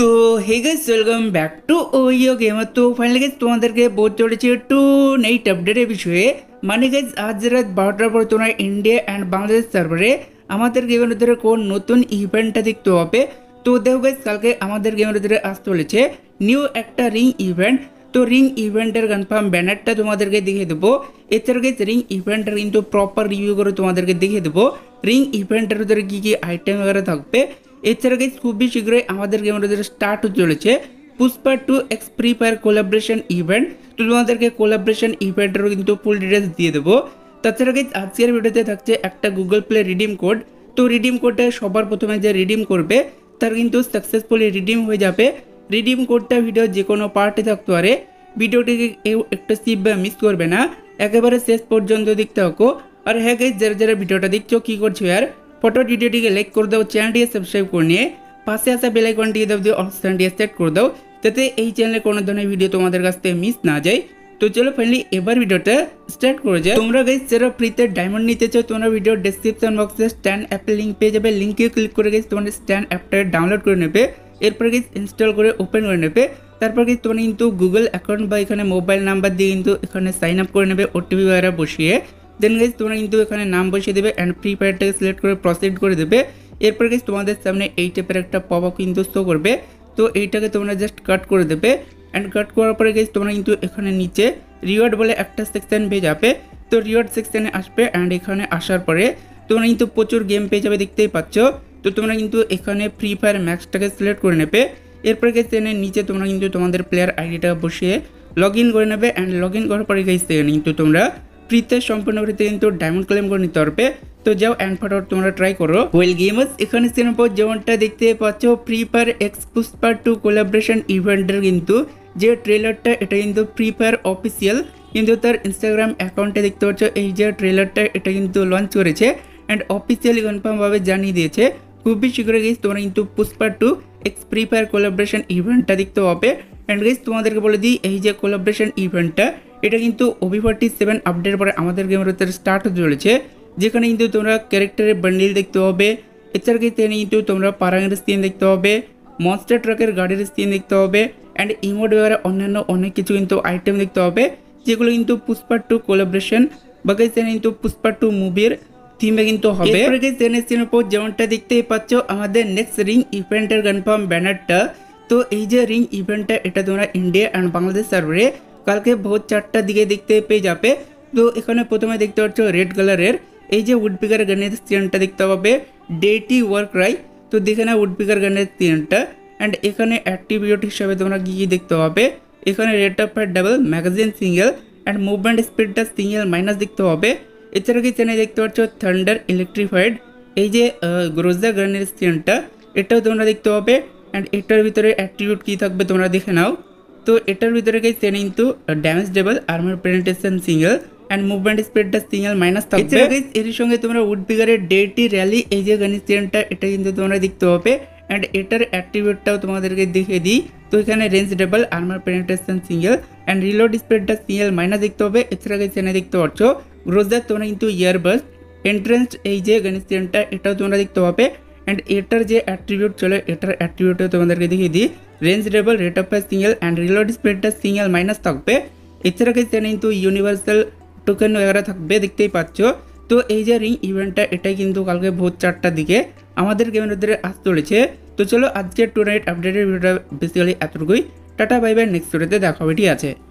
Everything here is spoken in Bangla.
তো hey guys welcome back to ওইও গেমার তো ফাইনালি গাইস তোমাদেরকে বলতে চলেছে টু নেইট আপডেটের বিষয়ে মানে গাইস আজ রাত বারোটার পর তোমরা ইন্ডিয়া অ্যান্ড বাংলাদেশ সার্ভারে আমাদের গেমের ভিতরে কোন নতুন ইভেন্টটা দেখতে হবে তো দেখো গাইস কালকে আমাদের গেমের ভিতরে আসতে চলেছে নিউ একটা রিং ইভেন্ট তো রিং ইভেন্টের কনফার্ম ব্যানারটা তোমাদেরকে দেখিয়ে দেবো এছাড়া গেছে রিং ইভেন্টের কিন্তু প্রপার রিভিউ করে তোমাদেরকে দেখিয়ে দেবো রিং ইভেন্টের ভিতরে কী কী আইটেম থাকবে এছাড়া গেছে খুবই শীঘ্রই আমাদের গেমের যেটা স্টার্ট চলেছে Pushpa two x Free Fire collaboration event তো তোমাদেরকে কোলাব্রেশন ইভেন্টেরও কিন্তু ফুল ডিটেলস দিয়ে দেবো তাছাড়া গেছে আজকের ভিডিওতে থাকছে একটা গুগল প্লে রিডিম কোড তো রিডিম কোডটা সবার প্রথমে যে রিডিম করবে তার কিন্তু সাকসেসফুলি রিডিম হয়ে যাবে রিডিম কোডটা ভিডিও যে কোনো পার্টে থাকতে পারে ভিডিওটিকে কেউ একটা সিপ মিস করবে না একেবারে শেষ পর্যন্ত দেখতে থাকো আর হ্যাঁ গেছে যারা যারা ভিডিওটা দেখছো কী করছো আর ফটো ভিডিওটিকে লাইক করে দাও চ্যানেলটিকে সাবস্ক্রাইব করে নিয়ে পাশে আসা বেলাইকনটিকে দাও দিয়ে অপশানটিকে সেট করে দাও যাতে এই চ্যানেলে কোনো ধরনের ভিডিও তোমাদের কাছ থেকে মিস না যায় তো চলো ফাইনালি এবার ভিডিওটা স্টার্ট করে যায় তোমরা গাইজ যারা ফ্রিতে ডায়মন্ড নিতে চাও তোমরা ভিডিও ডেসক্রিপশন বক্সে স্ট্যান্ড অ্যাপের লিঙ্ক পেয়ে যাবে লিঙ্কে ক্লিক করে গেছি তোমাদের স্ট্যান্ড অ্যাপটা ডাউনলোড করে নেবে এরপর গিয়ে ইনস্টল করে ওপেন করে নেবে তারপর কিন্তু তোমরা কিন্তু গুগল অ্যাকাউন্ট বা এখানে মোবাইল নাম্বার দিয়ে কিন্তু এখানে সাইন আপ করে নেবে ওটিপি বাইরে বসিয়ে দেন গাইজ তোমরা কিন্তু এখানে নাম বসিয়ে দেবে অ্যান্ড ফ্রি ফায়ারটাকে সিলেক্ট করে প্রসিড করে দেবে এরপর গাইজ তোমাদের সামনে এই টাইপের একটা পপ আপ কিন্তু শো করবে তো এইটাকে তোমরা জাস্ট কাট করে দেবে অ্যান্ড কাট করার পরে গেছি তোমরা কিন্তু এখানে নিচে রিওয়ার্ড বলে একটা সেকশন পেয়ে যাবে তো রিওয়ার্ড সেকশানে আসবে অ্যান্ড এখানে আসার পরে তোমরা কিন্তু প্রচুর গেম পেয়ে যাবে দেখতেই পাচ্ছ তো তোমরা কিন্তু এখানে ফ্রি ফায়ার ম্যাক্সটাকে সিলেক্ট করে নেবে এরপরে গেছি এনে নিচে তোমরা কিন্তু তোমাদের প্লেয়ার আইডিটা বসিয়ে লগ ইন করে নেবে অ্যান্ড লগ ইন করার পরে গেছি কিন্তু তোমরা ফ্রিতে সম্পূর্ণ ফ্রিতে কিন্তু ডায়মন্ড ক্লেম করে নিতে পারবে তো যাও অ্যান্ড ফাটার তোমরা ট্রাই করো ওয়েল গেমস এখানে সিনেমা পর যেমনটা দেখতে পাচ্ছ Free Fire x Pushpa two collaboration ইভেন্টের কিন্তু যে ট্রেলারটা এটা কিন্তু ফ্রি ফায়ার অফিসিয়াল কিন্তু তার ইনস্টাগ্রাম অ্যাকাউন্টে দেখতে পাচ্ছ এই যে ট্রেলারটা এটা কিন্তু লঞ্চ করেছে অ্যান্ড অফিসিয়ালি কনফার্মভাবে জানিয়ে দিয়েছে খুবই শীঘ্রই গেছি তোমরা কিন্তু Pushpa two x Free Fire collaboration ইভেন্টটা দেখতে পাবে অ্যান্ড গেছি তোমাদেরকে বলে দিই এই যে কোলাবরেশন ইভেন্টটা এটা কিন্তু ওভি ফর্টি সেভেন আপডেট পরে আমাদের গেমের ভিতরে স্টার্ট হতে চলেছে যেখানে কিন্তু তোমরা ক্যারেক্টারের বান্ডিল দেখতে হবে এছাড়া কিন্তু তোমরা পারাঙের স্ক্রিন দেখতে হবে মনস্টার ট্রাকের গাড়ির স্ক্রিন দেখতে হবে অ্যান্ড ইমোট ব্যবহারে অন্যান্য অনেক কিছু কিন্তু আইটেম দেখতে হবে যেগুলো কিন্তু পুষ্পা টু কোলাব্রেশন বা কিন্তু পুষ্পা টু মুভির থিমে কিন্তু হবে এর পর যেমনটা দেখতেই পাচ্ছ আমাদের নেক্সট রিং ইভেন্টের কনফার্ম ব্যানারটা তো এই যে রিং ইভেন্টটা এটা তোমরা ইন্ডিয়া অ্যান্ড বাংলাদেশ সার্ভারে কালকে ভোর চারটার দিকে দেখতে পেয়ে যাবে তো এখানে প্রথমে দেখতে পাচ্ছ রেড কালারের এই যে উডপিকার গানের সিজনটা দেখতে পাবে ডেটি ওয়ার্ক রাই তো দেখে না উডপিকার গানের সিজনটা অ্যান্ড এখানে অ্যাক্টিভিউট হিসাবে তোমরা কী কী দেখতে পাবে এখানে rate of fire double magazine single and movement স্পিডটা সিঙ্গেল মাইনাস দেখতে হবে এছাড়া কি চ্যানেল দেখতে পাচ্ছ থান্ডার ইলেকট্রিফাইড এই যে গ্রোজা গানের স্ক্রিনটা এটাও তোমরা দেখতে পাবে অ্যান্ড এটার ভিতরে অ্যাট্রিবিউট কী থাকবে তোমরা দেখে নাও তো এটার ভিতরে গেছে এটা কিন্তু damage double armour presentation single and movement স্পিডটা সিঙ্গেল মাইনাস থাকবে এর সঙ্গে তোমরা উড পিগারের ডেটি র্যালি এই যে গানি স্টেনটা এটা কিন্তু তোমরা দেখতে হবে অ্যান্ড এটার অ্যাক্টিভেটটাও তোমাদেরকে দেখিয়ে দিই তো এখানে range double armour presentation single and reload স্পিডটা সিঙ্গেল মাইনাস দেখতে হবে এছাড়া গেছে এখানে দেখতে পাচ্ছ গ্রোজার তোমরা কিন্তু ইয়ারবাস এন্ট্রেন্স এই যে গানি স্টেনটা এটাও তোমরা দেখতে পাবে অ্যান্ড এটার যে অ্যাট্রিবিউট চলে এটার অ্যাট্রিবিউটও তোমাদেরকে দেখিয়ে দিই range double rate of fire single and reload স্পিডটা সিঙ্গেল মাইনাস থাকবে এছাড়া সেটা কিন্তু ইউনিভার্সাল টোকেন ওয়ারা থাকবে দেখতেই পাচ্ছ তো এই যে রিং ইভেন্টটা এটাই কিন্তু কালকে ভোর চারটার দিকে আমাদের গেমের ভিতরে আসতে চলেছে তো চলো আজকের টু নাইট আপডেটের ভিডিওটা বেসিক্যালি এতটুকুই টাটা বাই বাই নেক্সট ভিডিওতে দেখা হবে আছে